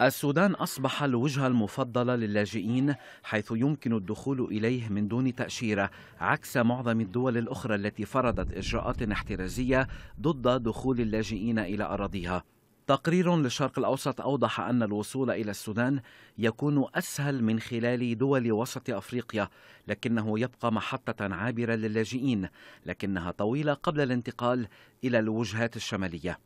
السودان أصبح الوجهة المفضلة للاجئين حيث يمكن الدخول إليه من دون تأشيرة عكس معظم الدول الأخرى التي فرضت إجراءات احترازية ضد دخول اللاجئين إلى أراضيها تقرير للشرق الأوسط أوضح أن الوصول إلى السودان يكون أسهل من خلال دول وسط أفريقيا لكنه يبقى محطة عابرة للاجئين لكنها طويلة قبل الانتقال إلى الوجهات الشمالية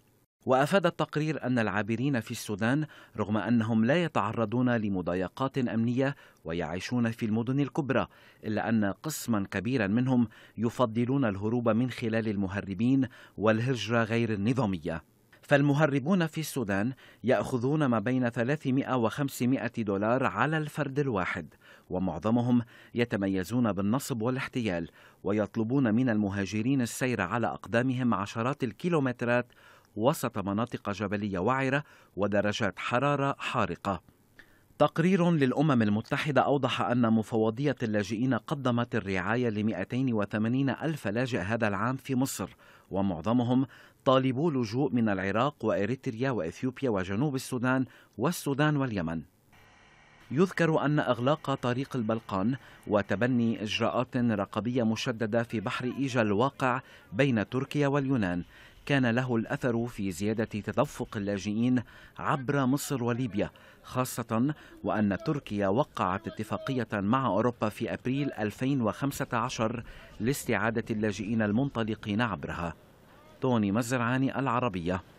وأفاد التقرير أن العابرين في السودان رغم أنهم لا يتعرضون لمضايقات أمنية ويعيشون في المدن الكبرى إلا أن قسما كبيرا منهم يفضلون الهروب من خلال المهربين والهجرة غير النظامية فالمهربون في السودان يأخذون ما بين 300 و 500 دولار على الفرد الواحد ومعظمهم يتميزون بالنصب والاحتيال ويطلبون من المهاجرين السير على أقدامهم عشرات الكيلومترات وسط مناطق جبلية وعرة ودرجات حرارة حارقة. تقرير للأمم المتحدة أوضح أن مفوضية اللاجئين قدمت الرعاية ل 280 ألف لاجئ هذا العام في مصر ومعظمهم طالبو لجوء من العراق وإريتريا وإثيوبيا وجنوب السودان والسودان واليمن يذكر أن إغلاق طريق البلقان وتبني إجراءات رقابية مشددة في بحر إيجا الواقع بين تركيا واليونان كان له الأثر في زيادة تدفق اللاجئين عبر مصر وليبيا خاصة وأن تركيا وقعت اتفاقية مع أوروبا في أبريل 2015 لاستعادة اللاجئين المنطلقين عبرها توني مزرعاني العربية